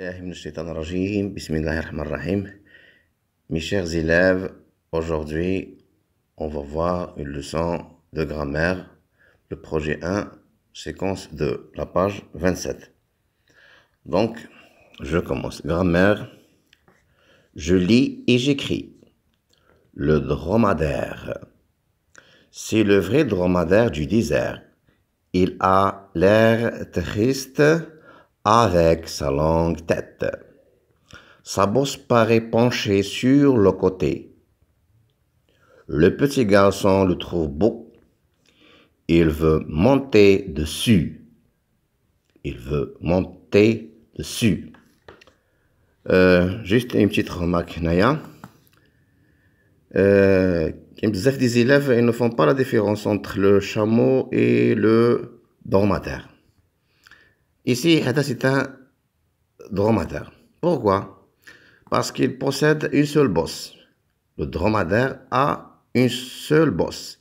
Mes chers élèves, aujourd'hui, on va voir une leçon de grammaire, le projet 1, séquence 2, la page 27. Donc, je commence. Grammaire, je lis et j'écris. Le dromadaire. C'est le vrai dromadaire du désert. Il a l'air triste avec sa longue tête. Sa bosse paraît penchée sur le côté. Le petit garçon le trouve beau. Il veut monter dessus. Il veut monter dessus. Euh, juste une petite remarque, Naya. Euh, des élèves ils ne font pas la différence entre le chameau et le dormateur. Ici, est c'est un dromadaire. Pourquoi Parce qu'il possède une seule bosse. Le dromadaire a une seule bosse.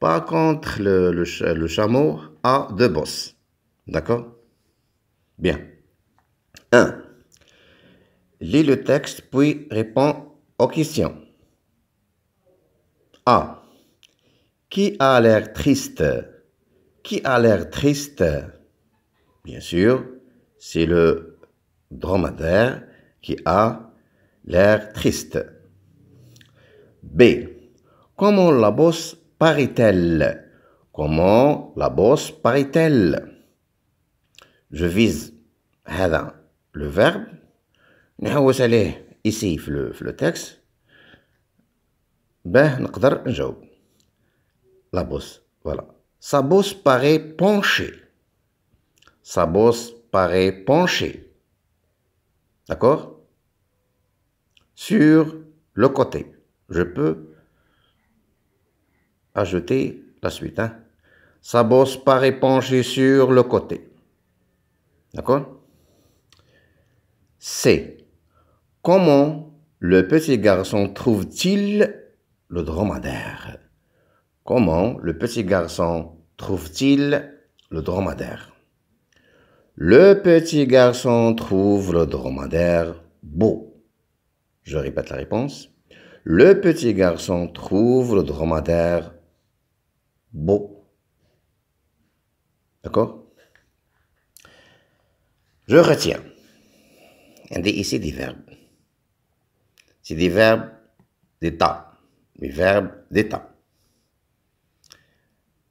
Par contre, le, chameau a deux bosses. D'accord Bien. 1. Lis le texte puis réponds aux questions. A. Qui a l'air triste Qui a l'air triste bien sûr, c'est le dromadaire qui a l'air triste. B. Comment la bosse paraît-elle Comment la bosse paraît-elle Je vise le verbe. نحوس عليه ici في le, texte. faire ben, La bosse, voilà. Sa bosse paraît penchée sa bosse paraît penchée. D'accord Sur le côté. Je peux ajouter la suite. Hein. Sa bosse paraît penchée sur le côté. D'accord C. Comment le petit garçon trouve-t-il le dromadaire Comment le petit garçon trouve-t-il le dromadaire le petit garçon trouve le dromadaire beau. Je répète la réponse. Le petit garçon trouve le dromadaire beau. D'accord Je retiens. ici des verbes. C'est des verbes d'état. Des verbes d'état.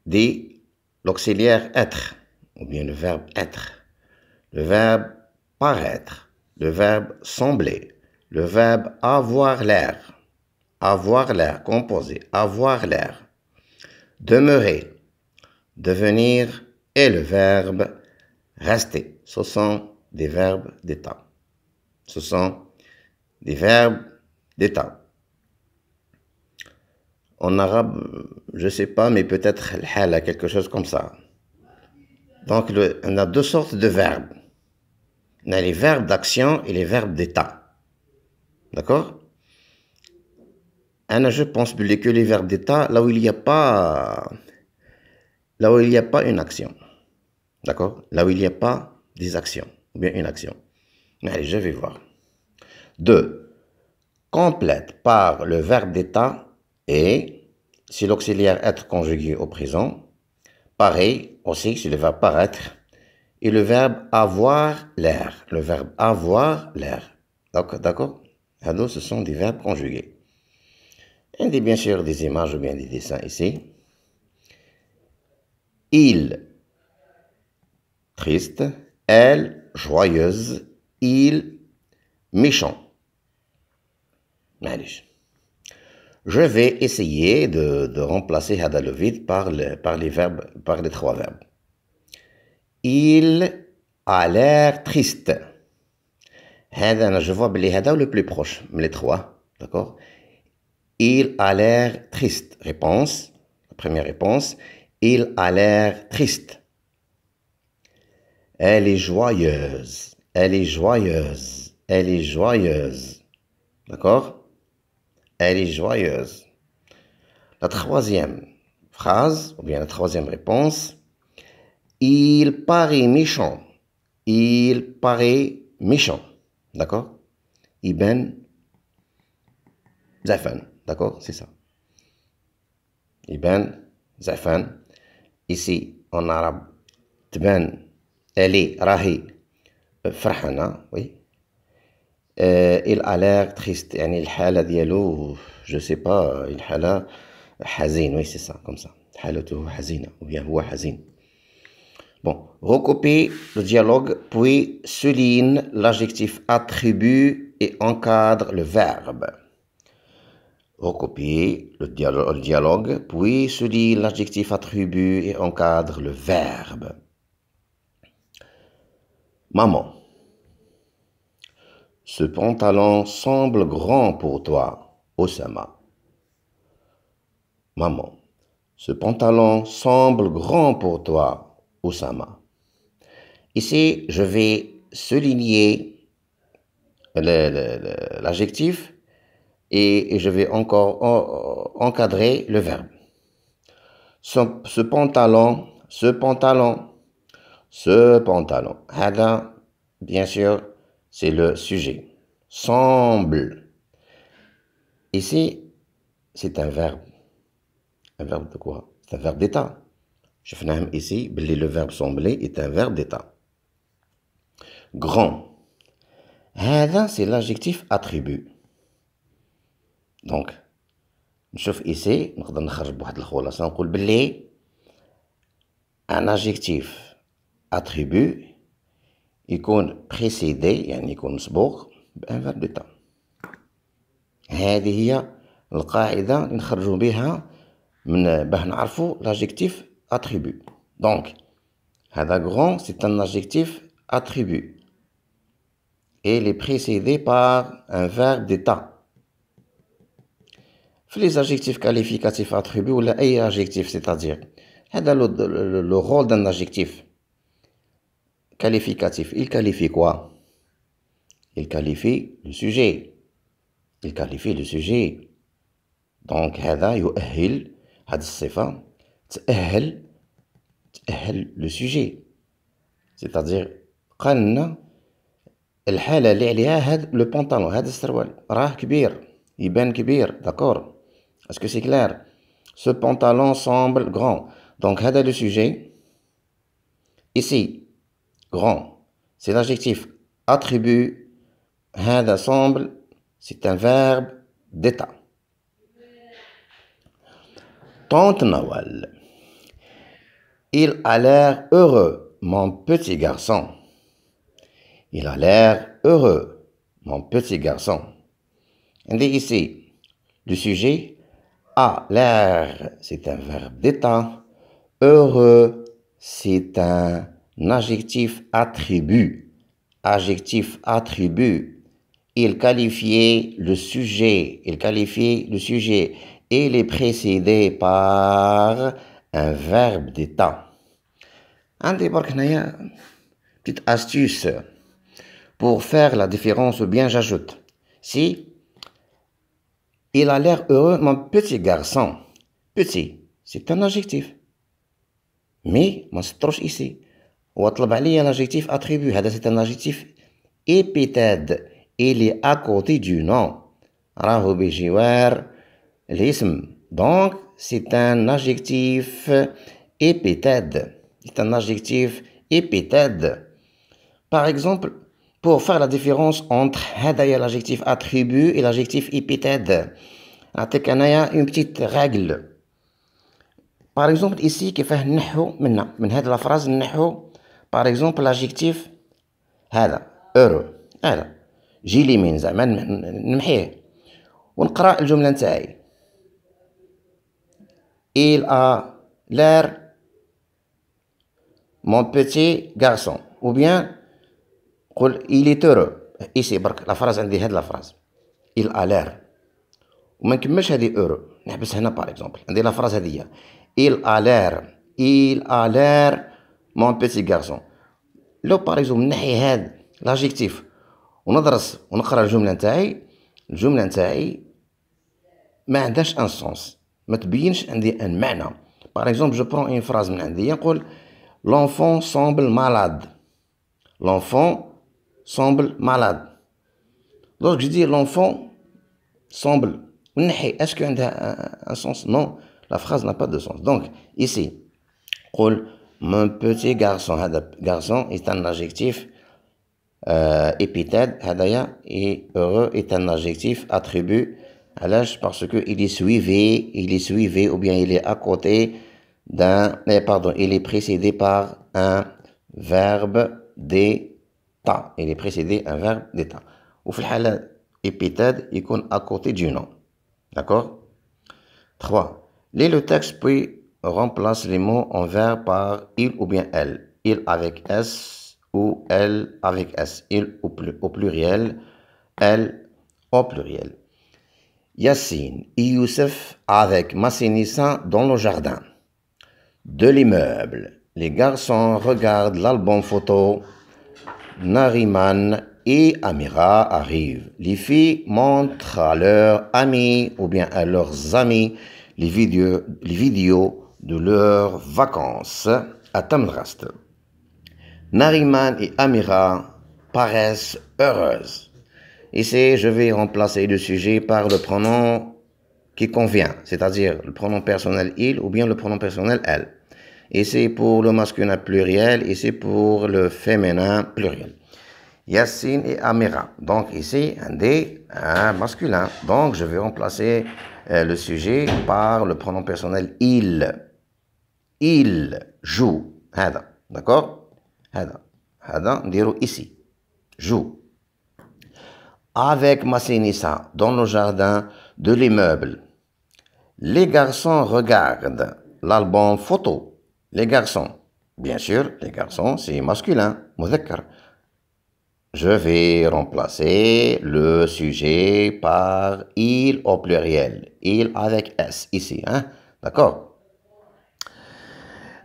Des l'auxiliaire être, ou bien le verbe être le verbe paraître, le verbe sembler, le verbe avoir l'air, avoir l'air, composé, avoir l'air, demeurer, devenir et le verbe rester. Ce sont des verbes d'état. Ce sont des verbes d'état. En arabe, je ne sais pas, mais peut-être a quelque chose comme ça. Donc, on a deux sortes de verbes les verbes d'action et les verbes d'état. D'accord Je pense que les verbes d'état, là où il n'y a pas... Là où il n'y a pas une action. D'accord Là où il n'y a pas des actions, ou bien une action. Allez, je vais voir. 2. Complète par le verbe d'état et, si l'auxiliaire être conjugué au présent, pareil aussi, si le verbe paraître et le verbe avoir l'air. Le verbe avoir l'air. D'accord Hado, ce sont des verbes conjugués. Il dit bien sûr des images ou bien des dessins ici. Il, triste. Elle, joyeuse. Il, méchant. Je vais essayer de, remplacer Hadalovit par, par les verbes, par les trois verbes. Il a l'air triste. je vois le plus proche les trois, d'accord Il a l'air triste. Réponse, la première réponse, il a l'air triste. Elle est joyeuse. Elle est joyeuse. Elle est joyeuse. D'accord Elle est joyeuse. La troisième phrase, ou bien la troisième réponse, Il paraît méchant. Il paraît méchant. D'accord Iben Zafan. D'accord C'est ça. Iben Zafan. Ici, en arabe, Tban, Ali, Rahi, Farhana. Oui. Euh, il a l'air triste. يعني الحالة ديالو je sais pas, الحالة حزين. Oui, c'est ça, comme ça. حالته حزينة. Ou bien, هو حزين. Bon, recopie le dialogue, puis souligne l'adjectif attribut et encadre le verbe. Recopie le dialogue, puis souligne l'adjectif attribut et encadre le verbe. Maman, ce pantalon semble grand pour toi, Osama. Maman, ce pantalon semble grand pour toi, Ici, je vais souligner l'adjectif et, je vais encore encadrer le verbe. Ce, pantalon, ce pantalon, ce pantalon. Hada, bien sûr, c'est le sujet. Semble. Ici, c'est un verbe. Un verbe de quoi C'est un verbe d'état. شفناهم ici باللي لو فيرب سومبلي اي un فيرب ديتا غران هذا سي لاجيكتيف اتريبي دونك نشوف ici نقدر نخرج بواحد الخلاصه نقول باللي ان اجيكتيف اتريبي يكون بريسيدي يعني يكون مسبوق بان فيرب ديتا هذه هي القاعده اللي نخرجوا بها من باه نعرفوا لاجيكتيف attribut. Donc, hada grand, c'est un adjectif attribut. Et il est précédé par un verbe d'état. Les adjectifs qualificatifs attributs ou les adjectifs, c'est-à-dire le, le rôle d'un adjectif qualificatif. Il qualifie quoi Il qualifie le sujet. Il qualifie le sujet. Donc, il يؤهل هذه الصفة c'est le sujet. C'est-à-dire, le pantalon. C'est le pantalon. Rah Il est grand. D'accord Est-ce que c'est clair Ce pantalon semble grand. Donc, head le sujet. Ici, grand, c'est l'adjectif attribut. Head semble, c'est un verbe d'état. Tante Nawal. Il a l'air heureux, mon petit garçon. Il a l'air heureux, mon petit garçon. dit ici. Le sujet a l'air, c'est un verbe d'état. Heureux, c'est un adjectif attribut. Adjectif attribut. Il qualifiait le sujet. Il qualifiait le sujet. Et il est précédé par un verbe d'état. Un petit petite astuce pour faire la différence ou bien j'ajoute si il a l'air heureux mon petit garçon petit c'est un adjectif mais mon Troche ici a un adjectif attribut c'est un adjectif épithète il est à côté du nom راهو بجوار الاسم donc c'est un adjectif épithète. C'est un adjectif épithète. Par exemple, pour faire la différence entre l'adjectif attribut, et l'adjectif épithète, a une petite règle. Par exemple, ici, qui fait نحو منا la phrase par exemple l'adjectif هذا heureux on جيلي من On نمحيه la la phrase. Il a l'air, mon petit garçon. Ou bien, il est heureux. Ici, برك لا فراز عندي هاد لا فراز. Il a l'air. وما نكملش هذه heureux. نحبس هنا باغ اكزومبل. عندي لا فراز هذه. Il a l'air. Il a l'air, mon petit garçon. لو باغ اكزومبل نحي هاد لادجيكتيف ونضرس ونقرا الجمله نتاعي الجمله نتاعي ما عندهاش ان سونس par exemple je prends une phrase l'enfant semble malade l'enfant semble malade donc je dis l'enfant semble est-ce qu'il y a un sens non, la phrase n'a pas de sens donc ici mon petit garçon garçon est un adjectif euh, épithète heureux est un adjectif attribut parce qu'il est suivi, il est suivi ou bien il est à côté d'un, eh, pardon, il est précédé par un verbe d'état. Il est précédé un verbe d'état. Ou fil épithète, il compte à côté du nom. D'accord 3. Lis le texte puis remplace les mots en verbe par il ou bien elle. Il avec S ou elle avec S. Il au, pluriel, elle au pluriel. Yassine et Youssef avec Massinissa dans le jardin. De l'immeuble, les garçons regardent l'album photo. Nariman et Amira arrivent. Les filles montrent à leurs amis ou bien à leurs amis les vidéos, les vidéos de leurs vacances à Tamdrast. Nariman et Amira paraissent heureuses. Ici, je vais remplacer le sujet par le pronom qui convient, c'est-à-dire le pronom personnel il ou bien le pronom personnel elle. Ici pour le masculin pluriel, ici pour le féminin pluriel. Yassine et Amira. Donc ici, un D, un masculin. Donc je vais remplacer euh, le sujet par le pronom personnel il. Il joue. Hada. D'accord Hada. Hada, dire ici. Joue avec Massinissa dans le jardin de l'immeuble. Les garçons regardent l'album photo. Les garçons. Bien sûr, les garçons, c'est masculin. Je vais remplacer le sujet par il au pluriel. Il avec S ici. Hein? D'accord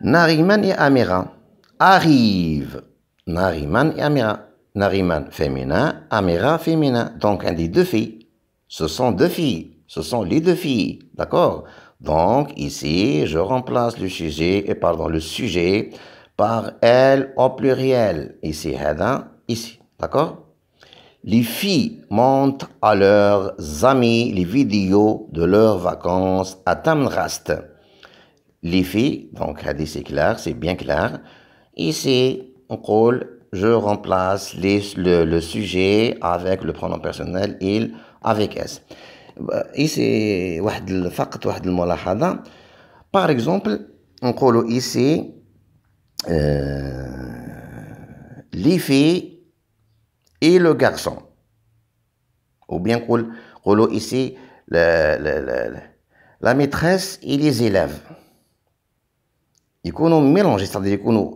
Nariman et Amira arrivent. Nariman et Amira. Nariman féminin, Amira féminin. Donc on dit deux filles. Ce sont deux filles. Ce sont les deux filles. D'accord Donc ici, je remplace le sujet, et pardon, le sujet par elle au pluriel. Ici, Hada, ici. D'accord Les filles montrent à leurs amis les vidéos de leurs vacances à Tamrast. Les filles, donc Hadi c'est clair, c'est bien clair. Ici, on colle je remplace les, le, sujet avec le pronom personnel il avec s. Euh, ici, par exemple, on colle ici euh, les filles et le garçon. Ou bien on colle ici la maîtresse et les élèves. Ils sont mélangés, c'est-à-dire qu'ils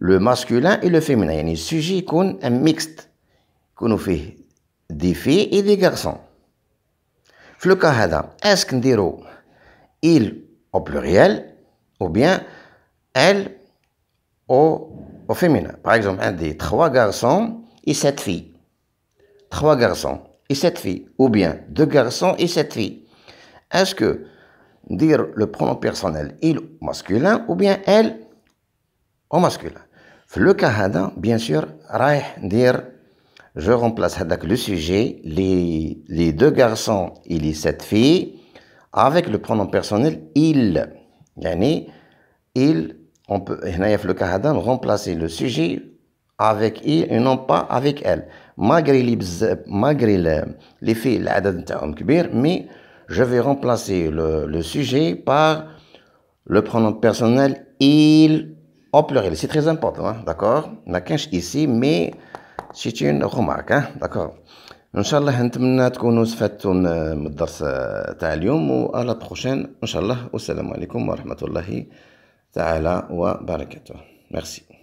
le masculin et le féminin il sujet sujet' يكون mixte, mixte, nous fait des filles et des garçons. là est-ce qu'on dit « il au pluriel ou bien elle au, féminin. Par exemple, un des trois garçons et sept filles. Trois garçons et sept filles. Ou bien deux garçons et sept filles. Est-ce que dire le pronom personnel il au masculin ou bien elle au masculin le cas bien sûr, dire je remplace le sujet, les, deux garçons et les sept filles, avec le pronom personnel il. il, on peut, le cas là, remplacer le sujet avec il et non pas avec elle. Malgré les, malgré les filles, umm mais je vais remplacer le sujet par le pronom personnel il. au pluriel. C'est très important, hein, d'accord a qu'un ici mais c'est une remarque, hein, d'accord ان شاء الله نتمنى تكونوا استفدتوا من الدرس تاع اليوم والا بروشين ان شاء الله والسلام عليكم ورحمه الله تعالى وبركاته ميرسي